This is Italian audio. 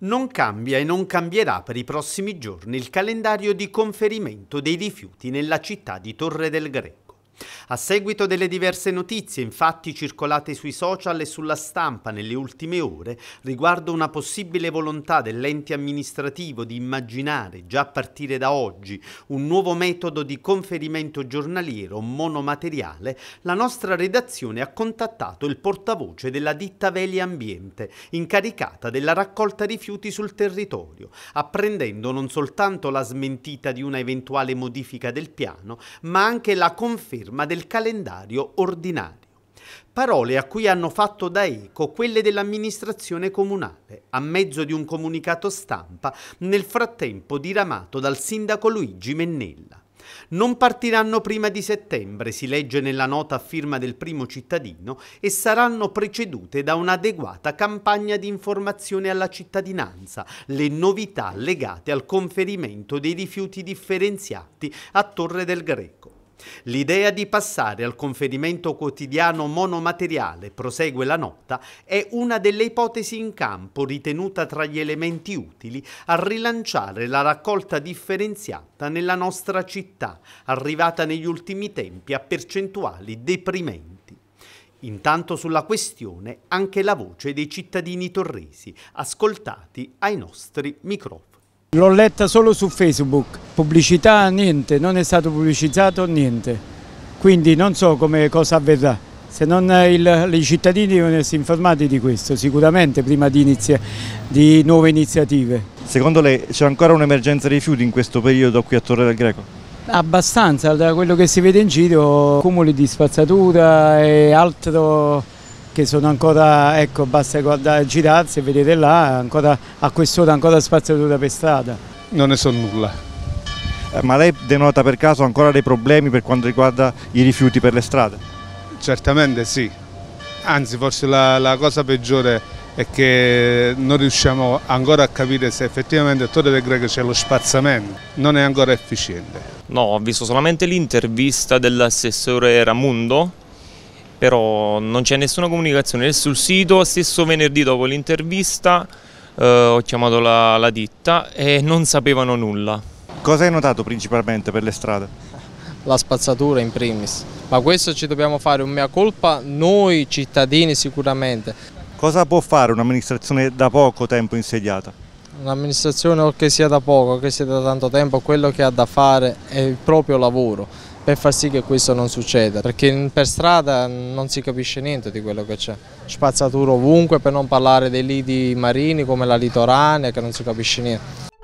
Non cambia e non cambierà per i prossimi giorni il calendario di conferimento dei rifiuti nella città di Torre del Greco. A seguito delle diverse notizie, infatti, circolate sui social e sulla stampa nelle ultime ore riguardo una possibile volontà dell'ente amministrativo di immaginare, già a partire da oggi, un nuovo metodo di conferimento giornaliero monomateriale, la nostra redazione ha contattato il portavoce della ditta Veli Ambiente, incaricata della raccolta rifiuti sul territorio, apprendendo non soltanto la smentita di una eventuale modifica del piano, ma anche la conferma conferma del calendario ordinario. Parole a cui hanno fatto da eco quelle dell'amministrazione comunale, a mezzo di un comunicato stampa, nel frattempo diramato dal sindaco Luigi Mennella. Non partiranno prima di settembre, si legge nella nota a firma del primo cittadino, e saranno precedute da un'adeguata campagna di informazione alla cittadinanza, le novità legate al conferimento dei rifiuti differenziati a Torre del Greco. L'idea di passare al conferimento quotidiano monomateriale, prosegue la nota, è una delle ipotesi in campo ritenuta tra gli elementi utili a rilanciare la raccolta differenziata nella nostra città, arrivata negli ultimi tempi a percentuali deprimenti. Intanto sulla questione anche la voce dei cittadini torresi, ascoltati ai nostri microfoni. L'ho letta solo su Facebook, pubblicità niente, non è stato pubblicizzato niente, quindi non so come, cosa avverrà. Se non il, i cittadini devono essere informati di questo, sicuramente prima di, inizia, di nuove iniziative. Secondo lei c'è ancora un'emergenza rifiuti in questo periodo qui a Torre del Greco? Abbastanza, da quello che si vede in giro, cumuli di spazzatura e altro perché sono ancora, ecco, basta guardare, girarsi e vedere là, ancora, a quest'ora ancora spazzatura per strada. Non ne so nulla. Eh, ma lei denota per caso ancora dei problemi per quanto riguarda i rifiuti per le strade? Certamente sì, anzi forse la, la cosa peggiore è che non riusciamo ancora a capire se effettivamente a Torre del Greco c'è lo spazzamento, non è ancora efficiente. No, ho visto solamente l'intervista dell'assessore Ramundo però non c'è nessuna comunicazione sul sito, stesso venerdì dopo l'intervista eh, ho chiamato la, la ditta e non sapevano nulla. Cosa hai notato principalmente per le strade? la spazzatura in primis. Ma questo ci dobbiamo fare un mea colpa noi cittadini sicuramente. Cosa può fare un'amministrazione da poco tempo insediata? L'amministrazione o che sia da poco, che sia da tanto tempo, quello che ha da fare è il proprio lavoro per far sì che questo non succeda, perché per strada non si capisce niente di quello che c'è. Spazzatura ovunque, per non parlare dei lidi marini come la litoranea, che non si capisce niente.